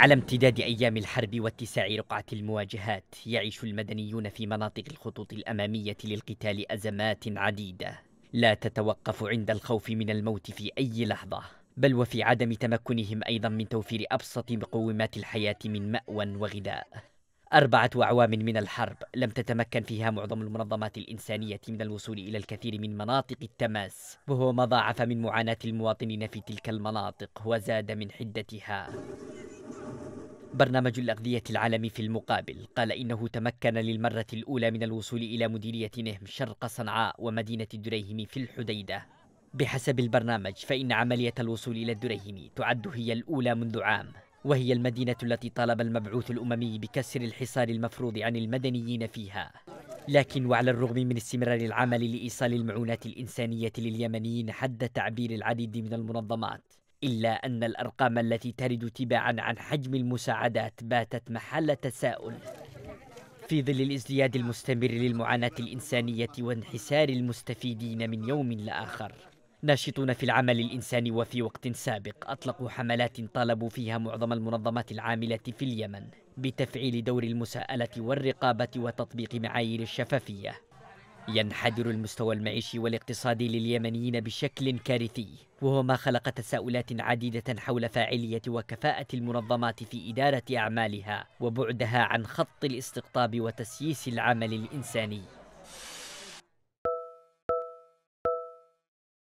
على امتداد أيام الحرب واتساع رقعة المواجهات يعيش المدنيون في مناطق الخطوط الأمامية للقتال أزمات عديدة لا تتوقف عند الخوف من الموت في أي لحظة بل وفي عدم تمكنهم أيضا من توفير أبسط مقومات الحياة من مأوى وغذاء أربعة أعوام من الحرب لم تتمكن فيها معظم المنظمات الإنسانية من الوصول إلى الكثير من مناطق التماس وهو ما ضاعف من معاناة المواطنين في تلك المناطق وزاد من حدتها برنامج الأغذية العالمي في المقابل قال إنه تمكن للمرة الأولى من الوصول إلى مديرية نهم شرق صنعاء ومدينة الدريهم في الحديدة بحسب البرنامج فإن عملية الوصول إلى الدريهم تعد هي الأولى منذ عام وهي المدينة التي طالب المبعوث الأممي بكسر الحصار المفروض عن المدنيين فيها لكن وعلى الرغم من استمرار العمل لإيصال المعونات الإنسانية لليمنيين حد تعبير العديد من المنظمات إلا أن الأرقام التي ترد تباعا عن حجم المساعدات باتت محل تساؤل في ظل الازدياد المستمر للمعاناة الإنسانية وانحسار المستفيدين من يوم لآخر ناشطون في العمل الإنساني وفي وقت سابق أطلقوا حملات طالبوا فيها معظم المنظمات العاملة في اليمن بتفعيل دور المساءلة والرقابة وتطبيق معايير الشفافية ينحدر المستوى المعيشي والاقتصادي لليمنيين بشكل كارثي وهو ما خلق تساؤلات عديدة حول فاعلية وكفاءة المنظمات في إدارة أعمالها وبعدها عن خط الاستقطاب وتسييس العمل الإنساني